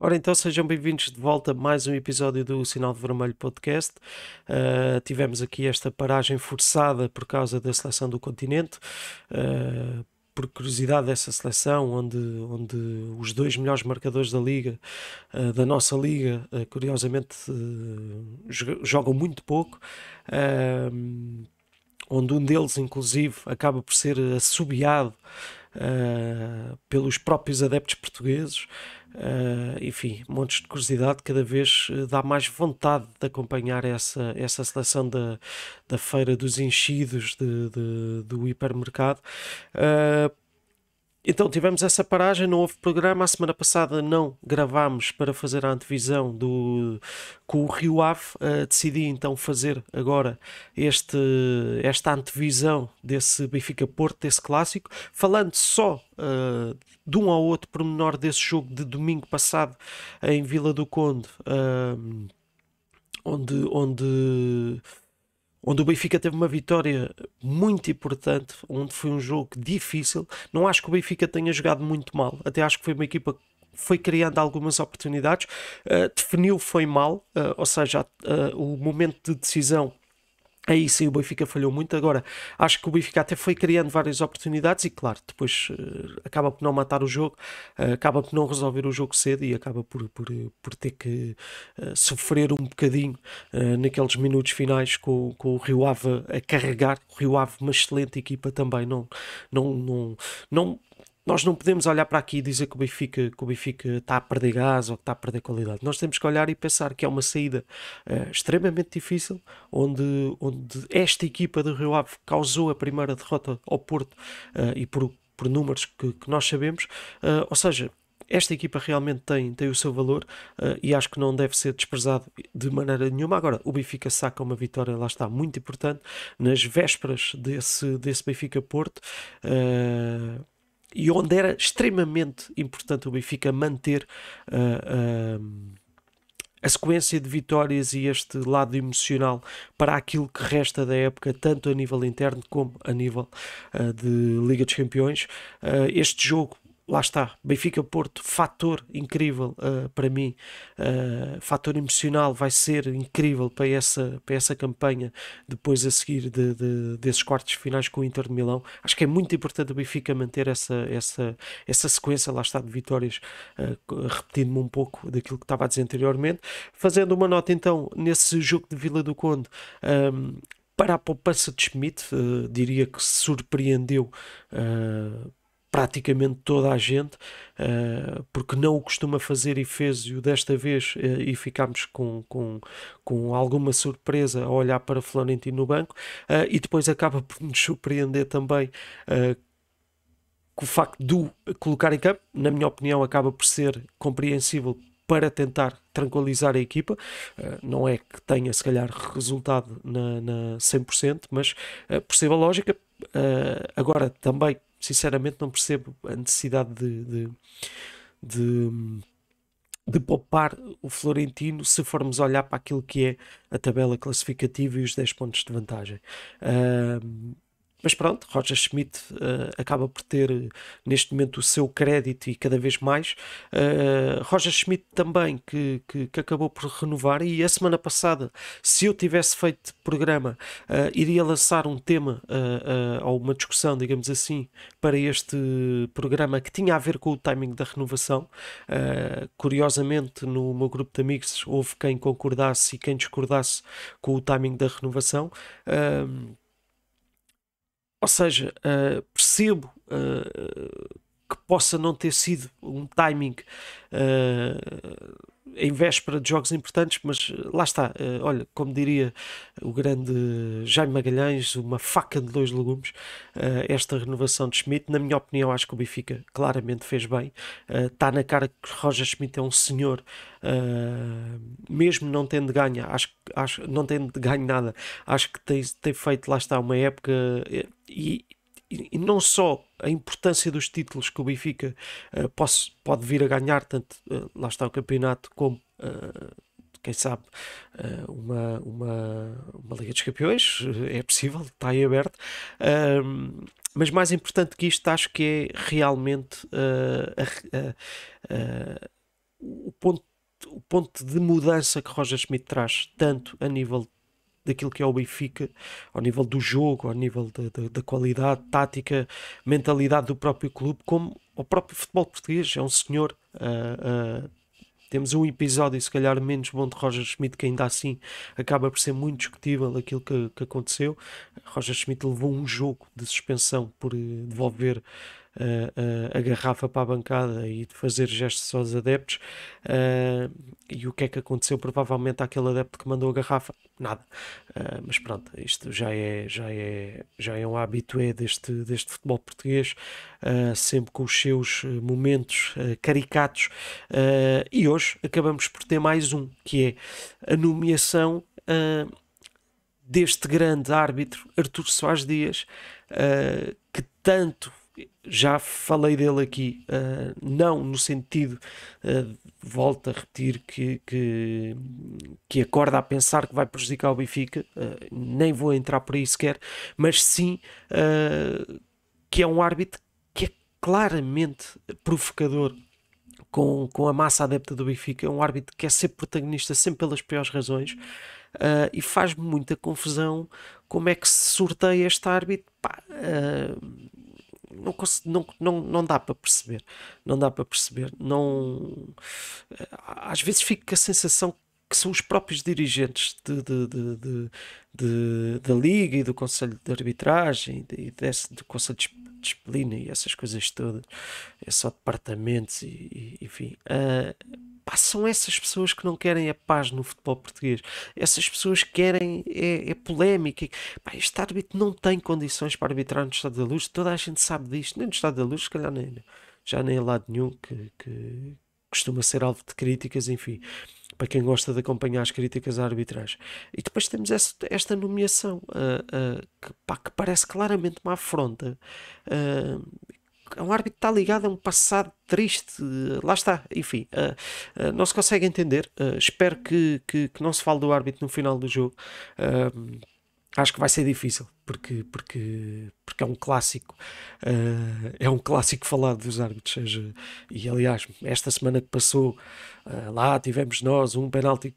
Ora então, sejam bem-vindos de volta a mais um episódio do Sinal de Vermelho Podcast. Uh, tivemos aqui esta paragem forçada por causa da seleção do continente. Uh, por curiosidade dessa seleção, onde, onde os dois melhores marcadores da liga, uh, da nossa liga, curiosamente jogam muito pouco onde um deles, inclusive, acaba por ser assobiado ah, pelos próprios adeptos portugueses. Uh, enfim, montes de curiosidade, cada vez eh, dá mais vontade de acompanhar essa, essa seleção da, da feira dos enchidos de, de do hipermercado. Uh, então tivemos essa paragem, não houve programa. A semana passada não gravámos para fazer a antevisão do, com o Rio Ave. Uh, eh, decidi então fazer agora este, esta antevisão desse Benfica Porto, desse clássico, falando só uh, de um ao outro pormenor desse jogo de domingo passado em Vila do Conde, uh, onde. onde onde o Benfica teve uma vitória muito importante, onde foi um jogo difícil. Não acho que o Benfica tenha jogado muito mal, até acho que foi uma equipa que foi criando algumas oportunidades, uh, definiu foi mal, uh, ou seja, uh, o momento de decisão Aí é sim o Benfica falhou muito. Agora, acho que o Benfica até foi criando várias oportunidades e, claro, depois uh, acaba por não matar o jogo, uh, acaba por não resolver o jogo cedo e acaba por, por, por ter que uh, sofrer um bocadinho naqueles minutos finais com, com o Rio Ave a carregar. O Rio Ave, uma excelente equipa também, não, não, não, não nós não podemos olhar para aqui e dizer que o Benfica, que o Benfica está a perder gás ou que está a perder qualidade. Nós temos que olhar e pensar que é uma saída uh, extremamente difícil, onde, onde esta equipa do Rio Ave causou a primeira derrota ao Porto uh, e por, por números que, que nós sabemos. Uh, ou seja, esta equipa realmente tem, tem o seu valor uh, e acho que não deve ser desprezado de maneira nenhuma. Agora, o Benfica saca uma vitória, lá está, muito importante, nas vésperas desse, desse Benfica-Porto. Uh e onde era extremamente importante o Benfica manter uh, uh, a sequência de vitórias e este lado emocional para aquilo que resta da época, tanto a nível interno como a nível uh, de Liga dos Campeões. este jogo lá está, Benfica Porto, fator incrível uh, para mim, uh, fator emocional vai ser incrível para essa, para essa campanha depois a seguir de, de, desses quartos finais com o Inter de Milão. Acho que é muito importante o Benfica manter essa, essa, essa sequência, lá está, de vitórias, uh, repetindo-me um pouco daquilo que estava a dizer anteriormente. Fazendo uma nota então nesse jogo de Vila do Conde, um, ehm, para a poupança de Schmidt, uh, diria que surpreendeu uh, praticamente toda a gente, uh, porque não o costuma fazer e fez o desta vez uh, e ficámos com, com, com alguma surpresa a olhar para Florentino no banco, uh, e depois acaba por nos surpreender também com o facto de o colocar em campo, na minha opinião, acaba por ser compreensível para tentar tranquilizar a equipa. não é que tenha, se calhar, resultado na, na 100%, mas perceba a lógica. agora, também sinceramente não percebo a necessidade de, de, de, de, poupar o Florentino se formos olhar para aquilo que é a tabela classificativa e os 10 pontos de vantagem. Uh, mas pronto, Roger Schmidt uh, acaba por ter neste momento o seu crédito e cada vez mais. Uh, Roger Schmidt também, que, que, que, acabou por renovar, e a semana passada, se eu tivesse feito programa, eh, iria lançar um tema ou uma discussão, digamos assim, para este programa que tinha a ver com o timing da renovação. curiosamente, no meu grupo de amigos, houve quem concordasse e quem discordasse com o timing da renovação. Ou seja, uh, percebo uh, que possa não ter sido um timing uh, em véspera de jogos importantes, mas eh, lá está, eh, olha, como diria o grande Jaime Magalhães, uma faca de dois legumes, eh, esta renovação de Schmidt, na minha opinião, acho que o Benfica claramente fez bem, está na cara que Roger Schmidt é um senhor, mesmo não tendo ganho, acho, acho, não tendo ganho nada, acho que tem, tem feito, lá está, uma época e e, não só a importância dos títulos que o Benfica uh, eh, pode, pode vir a ganhar, tanto uh, lá está o campeonato, como eh, quem sabe uma, uma, uma, Liga dos Campeões, é possível, está aí aberto. mas mais importante que isto, acho que é realmente o ponto o ponto de mudança que Roger Schmidt traz, tanto a nível daquilo que é o Benfica, ao nível do jogo, ao nível da, qualidade tática, mentalidade do próprio clube, como o próprio futebol português. É um senhor. Uh, uh, temos um episódio, se calhar menos bom de Roger Schmidt, que ainda assim acaba por ser muito discutível aquilo que, que aconteceu. Roger Schmidt levou um jogo de suspensão por eh, devolver a, a garrafa para a bancada e de fazer gestos aos adeptos. Uh, e o que é que aconteceu? Provavelmente àquele adepto que mandou a garrafa. Nada. Uh, mas pronto, isto já é, já é, já é um hábito deste, deste futebol português, uh, sempre com os seus momentos caricatos. e hoje acabamos por ter mais um, que é a nomeação deste grande árbitro, Artur Soares Dias, uh, que tanto já falei dele aqui, uh, não no sentido, uh, volto a repetir, que, que, que, acorda a pensar que vai prejudicar o Benfica, uh, nem vou entrar por aí sequer, mas sim que é um árbitro que é claramente provocador com, com a massa adepta do Benfica, é um árbitro que quer é ser protagonista sempre pelas piores razões. Uh, e faz-me muita confusão como é que se sorteia este árbitro. Pá, uh, não, não, não, não dá para perceber. Não dá para perceber. Não, eh, às vezes fico com a sensação que são os próprios dirigentes de, de, de, da Liga e do Conselho de Arbitragem e desse, do Conselho de Disciplina e essas coisas todas, é só departamentos e, e enfim. Uh, Pá, são essas pessoas que não querem a paz no futebol português. Essas pessoas querem é, é polémica. Pá, este árbitro não tem condições para arbitrar no Estado da Luz. Toda a gente sabe disto. Nem no Estado da Luz, se calhar nem, já nem é lado nenhum que, que costuma ser alvo de críticas, enfim, para quem gosta de acompanhar as críticas à arbitragem. E depois temos esta, esta nomeação uh, uh, que, pá, que, parece claramente uma afronta, uh, é um árbitro que está ligado a um passado triste, lá está, enfim, uh, uh, não se consegue entender. Uh, espero que, que, que, não se fale do árbitro no final do jogo. acho que vai ser difícil, porque, porque, porque é um clássico, é um clássico falado dos árbitros. Seja, e aliás, esta semana que passou, lá tivemos nós um penalti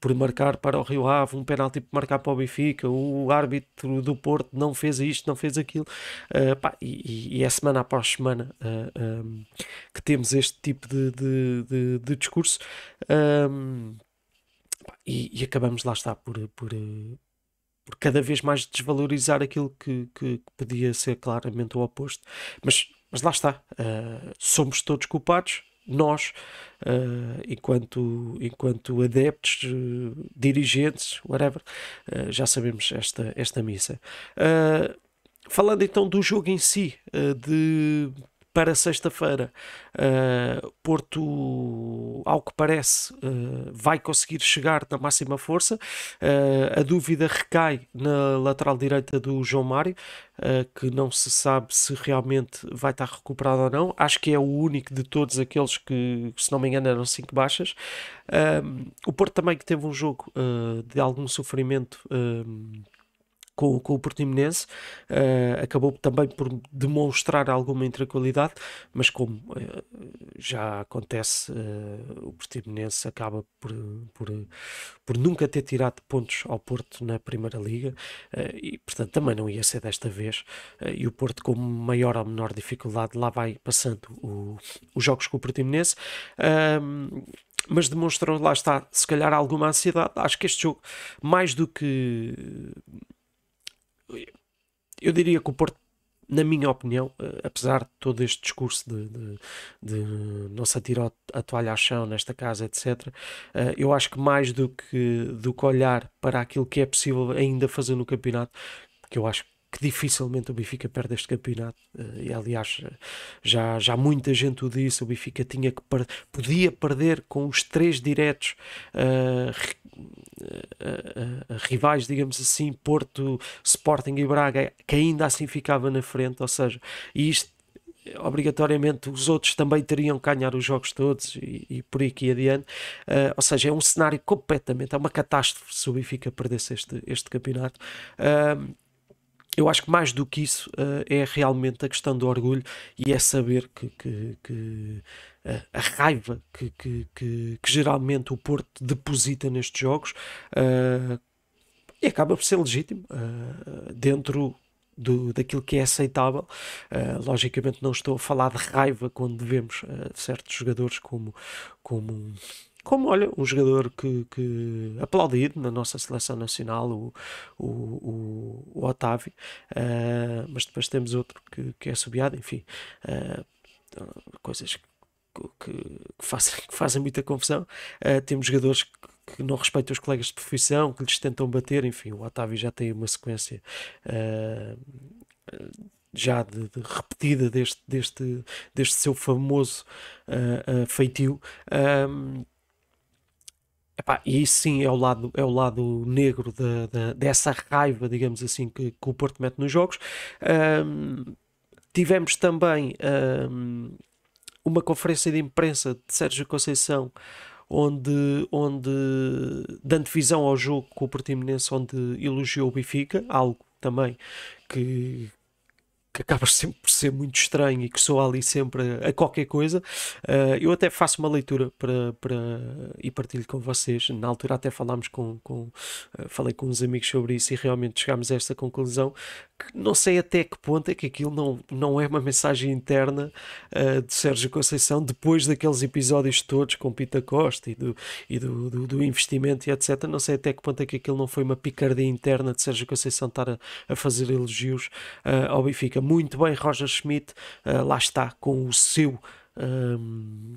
por marcar para o Rio Ave, um penalti por marcar para o Benfica, o árbitro do Porto não fez isto, não fez aquilo. Uh, pá, e, e, é semana após semana uh, eh, um, ehm, que temos este tipo de, de, de, de discurso. Um, ehm, pá, e, e, acabamos lá está por, por, eh, por, cada vez mais desvalorizar aquilo que, que, que podia ser claramente o oposto. Mas, mas lá está, uh, somos todos culpados nós, uh, enquanto, enquanto adeptos, uh, dirigentes, whatever, eh, já sabemos esta, esta missa. Falando então do jogo em si, de para sexta-feira. Uh, Porto, ao que parece, uh, vai conseguir chegar na máxima força. Uh, a dúvida recai na lateral direita do João Mário, que não se sabe se realmente vai estar recuperado ou não. Acho que é o único de todos aqueles que, se não me engano, eram cinco baixas. o Porto também que teve um jogo de algum sofrimento com, com o Portimonense, uh, acabou também por demonstrar alguma intranquilidade, mas como uh, já acontece, uh, o Portimonense acaba por, por, por nunca ter tirado pontos ao Porto na Primeira Liga e, portanto, também não ia ser desta vez. e o Porto, com maior ou menor dificuldade, lá vai passando o, os jogos com o Portimonense. Um, ehm, mas demonstrou, lá está, se calhar alguma ansiedade. Acho que este jogo, mais do que eu diria que o Porto, na minha opinião, eh, apesar de todo este discurso de, de, de não se atirar a toalha ao chão nesta casa, etc., eh, eu acho que mais do que, do que olhar para aquilo que é possível ainda fazer no campeonato, que eu acho que que dificilmente o Benfica perde este campeonato. Eh, e, aliás, eh, já, já muita gente o disse, o Benfica tinha que per podia perder com os três diretos uh, rivais, digamos assim, Porto, Sporting e Braga, que ainda assim ficava na frente, ou seja, e isto obrigatoriamente os outros também teriam que ganhar os jogos todos e, e por aqui adiante. Uh, ou seja, é um cenário completamente, é uma catástrofe se o Benfica perdesse este, este campeonato. Uh, eu acho que mais do que isso uh, é realmente a questão do orgulho e é saber que, que, que uh, a raiva que, que, que, geralmente o Porto deposita nestes jogos uh, e acaba por ser legítimo dentro do, daquilo que é aceitável. Uh, logicamente, não estou a falar de raiva quando vemos certos jogadores, como, como como olha, um jogador que, que aplaudido na nossa seleção nacional, o, o, o, Otávio, uh, mas depois temos outro que, que é subiado, enfim, uh, coisas que, que, fazem, que fazem muita confusão. Uh, temos jogadores que que não respeitam os colegas de profissão, que lhes tentam bater, enfim, o Otávio já tem uma sequência uh, já de, de repetida deste, deste, deste seu famoso uh, uh, feitio. Um, ehm, Epá, e sim, é o lado, é o lado negro da, dessa raiva, digamos assim, que, que, o Porto mete nos jogos. Um, tivemos também um, uma conferência de imprensa de Sérgio Conceição onde, onde dando visão ao jogo com o Portimonense, onde elogiou o Bifica, algo também que, que acaba sempre por ser muito estranho e que soa ali sempre a, qualquer coisa. Uh, eu até faço uma leitura para, para, e partilho com vocês. Na altura até falámos com, com uh, falei com uns amigos sobre isso e realmente chegámos a esta conclusão que não sei até que ponto é que aquilo não, não é uma mensagem interna uh, de Sérgio Conceição depois daqueles episódios todos com Pita Costa e, do, e do, do, do, investimento e etc. Não sei até que ponto é que aquilo não foi uma picardia interna de Sérgio Conceição estar a, a fazer elogios ao Benfica muito bem. Roger Schmidt, uh, lá está, com o seu. Um, ehm,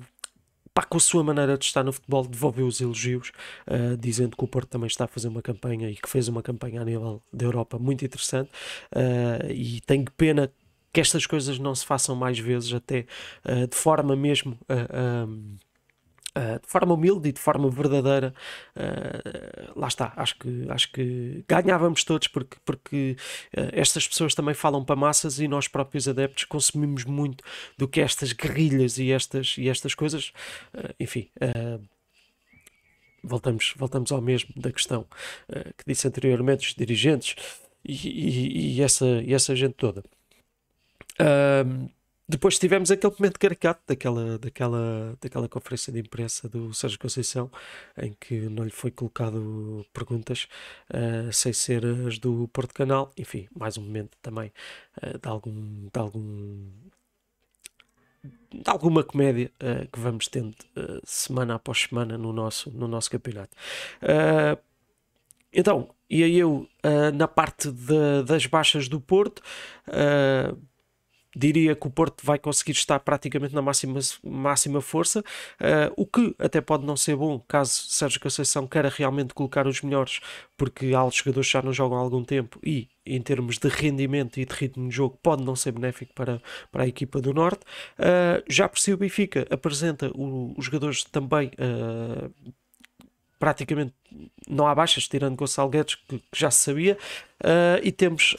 pá, com a sua maneira de estar no futebol, devolveu os elogios, uh, dizendo que o Porto também está a fazer uma campanha e que fez uma campanha a nível da Europa muito interessante. Uh, e tenho pena que estas coisas não se façam mais vezes, até uh, de forma mesmo. Um, ehm, eh, de forma humilde e de forma verdadeira, uh, lá está, acho que, acho que ganhávamos todos porque, porque uh, estas pessoas também falam para massas e nós próprios adeptos consumimos muito do que estas guerrilhas e estas, e estas coisas, enfim. Voltamos, voltamos ao mesmo da questão que disse anteriormente, os dirigentes e, e, e essa, e essa gente toda. Um, depois tivemos aquele momento caricato daquela, daquela, daquela conferência de imprensa do Sérgio Conceição, em que não lhe foi colocado perguntas, uh, sem ser as do Porto Canal. Enfim, mais um momento também uh, de algum. De algum de alguma comédia uh, que vamos tendo uh, semana após semana no nosso, no nosso campeonato. então, ia eu na parte de, das baixas do Porto diria que o Porto vai conseguir estar praticamente na máxima, máxima força, uh, o que até pode não ser bom caso Sérgio Conceição queira realmente colocar os melhores, porque há jogadores que já não jogam há algum tempo e em termos de rendimento e de ritmo de jogo, pode não ser benéfico para, para a equipa do Norte. Uh, já por si, o Benfica apresenta o, os jogadores também. Uh, praticamente não há baixas, tirando Gonçalo Guedes, que, que já se sabia, uh, e temos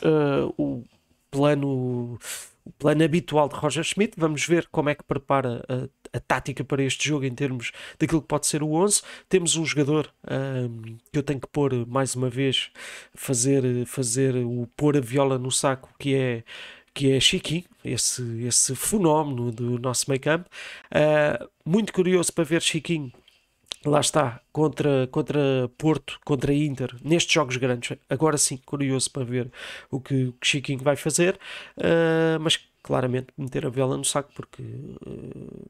o plano o plano habitual de Roger Schmidt. Vamos ver como é que prepara a, a tática para este jogo em termos daquilo que pode ser o 11. Temos um jogador um, que eu tenho que pôr mais uma vez, fazer, fazer o pôr a viola no saco, que é que é Chiqui, esse, esse fenómeno do nosso meio campo. Uh, muito curioso para ver Chiquinho lá está, contra, contra Porto, contra Inter, nestes jogos grandes. Agora sim, curioso para ver o que, o Chiquinho vai fazer, uh, mas claramente meter a vela no saco, porque uh,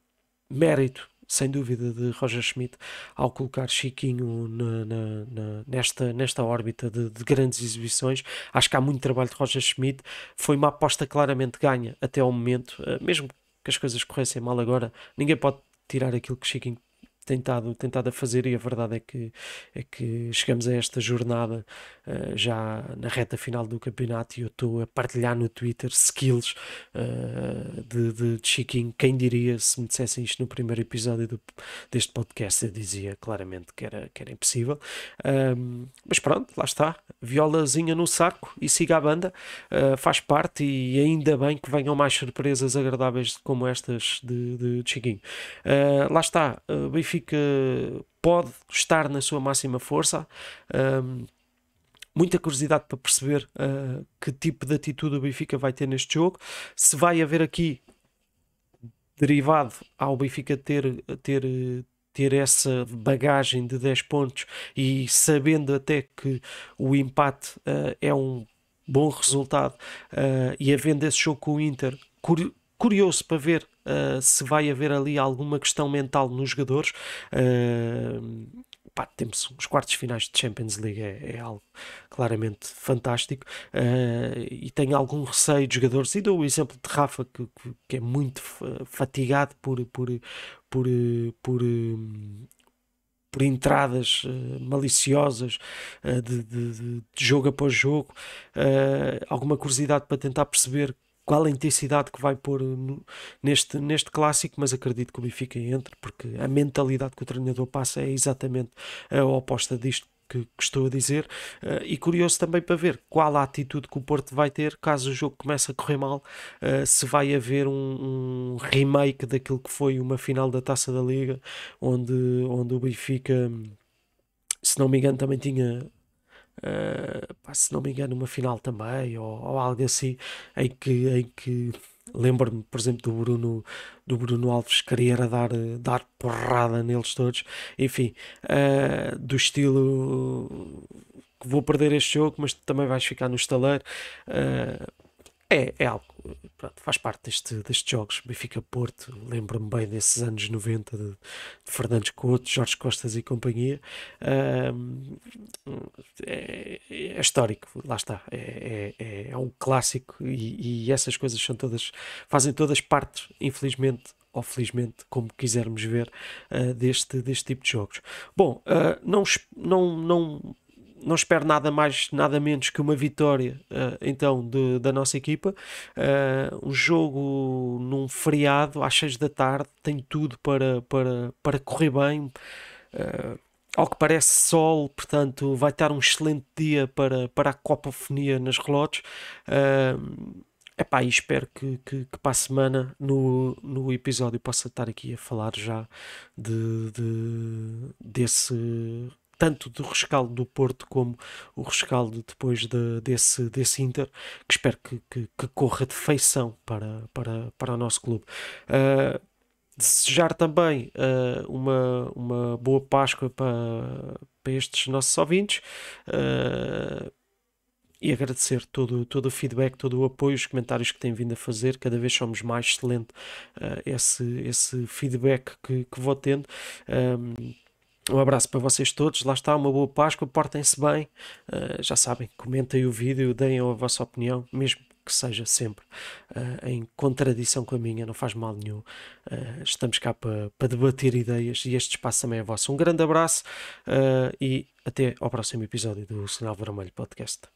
mérito, sem dúvida, de Roger Schmidt ao colocar Chiquinho na, na, na, nesta, nesta órbita de, de, grandes exibições. Acho que há muito trabalho de Roger Schmidt, foi uma aposta claramente ganha até ao momento, ah, mesmo que as coisas corressem mal agora, ninguém pode tirar aquilo que Chiquinho tentado, tentado a fazer e a verdade é que, é que chegamos a esta jornada uh, já na reta final do campeonato e eu estou a partilhar no Twitter skills uh, de, de, de Chiquinho. Quem diria se me dissessem isto no primeiro episódio do, deste podcast? Eu dizia claramente que era, que era impossível. Um, mas pronto, lá está. Violazinha no saco e siga a banda. Uh, faz parte e ainda bem que venham mais surpresas agradáveis como estas de, de Chiquinho. lá está, Benfica Benfica pode estar na sua máxima força. Um, muita curiosidade para perceber uh, que tipo de atitude o Benfica vai ter neste jogo. Se vai haver aqui derivado ao Benfica ter, ter, ter essa bagagem de 10 pontos e sabendo até que o empate uh, é um bom resultado uh, e havendo esse jogo com o Inter, curioso para ver uh, se vai haver ali alguma questão mental nos jogadores. Uh, pá, temos os quartos finais de Champions League, é, é algo claramente fantástico uh, e tenho algum receio de jogadores. E dou o exemplo de Rafa, que, que é muito fatigado por, por, por, por um, por entradas uh, maliciosas uh, de, de, de, jogo após jogo. Uh, alguma curiosidade para tentar perceber qual a intensidade que vai pôr eh, no, neste, neste clássico, mas acredito que o Benfica entre, porque a mentalidade que o treinador passa é exatamente a oposta disto que, estou a dizer uh, e curioso também para ver qual a atitude que o Porto vai ter caso o jogo comece a correr mal uh, se vai haver um, um, remake daquilo que foi uma final da Taça da Liga onde, onde o Benfica se não me engano também tinha eh, se não me engano, uma final também, ou, ou algo assim, em que, em que lembro-me, por exemplo, do Bruno, do Bruno Alves querer dar, dar porrada neles todos, enfim, uh, do estilo que vou perder este jogo, mas também vais ficar no estaleiro, uh, é, é algo pronto, faz parte deste, destes jogos. Benfica Porto, lembro-me bem desses anos 90 de, Fernandes Couto, Jorge Costas e companhia. é, é, histórico, lá está. É, é, é, é um clássico e, e essas coisas são todas, fazem todas parte, infelizmente, ou felizmente, como quisermos ver, uh, deste, deste tipo de jogos. Bom, uh, não, não não espero nada mais, nada menos que uma vitória uh, então de, da nossa equipa. Uh, um jogo num feriado às 6 da tarde tem tudo para, para, para correr bem. Uh, ao que parece sol, portanto vai estar um excelente dia para, para a copofonia nas relotes. Uh, Epá, e espero que, que, que, para a semana no, no episódio possa estar aqui a falar já de, de desse tanto do rescaldo do Porto como o rescaldo depois de, desse, desse Inter, que espero que, que, que, corra de feição para, para, para o nosso clube. Uh, desejar também uh, uma, uma boa Páscoa para, para estes nossos ouvintes. Uh, e agradecer todo, todo o feedback, todo o apoio, os comentários que têm vindo a fazer. Cada vez somos mais excelente uh, esse, esse feedback que, que vou tendo. Um, um abraço para vocês todos, lá está, uma boa Páscoa, portem-se bem, uh, já sabem, comentem o vídeo, deem a vossa opinião, mesmo que seja sempre uh, em contradição com a minha, não faz mal nenhum. Uh, estamos cá para pa debater ideias e este espaço também é vosso. Um grande abraço uh, e até ao próximo episódio do Sinal Vermelho Podcast.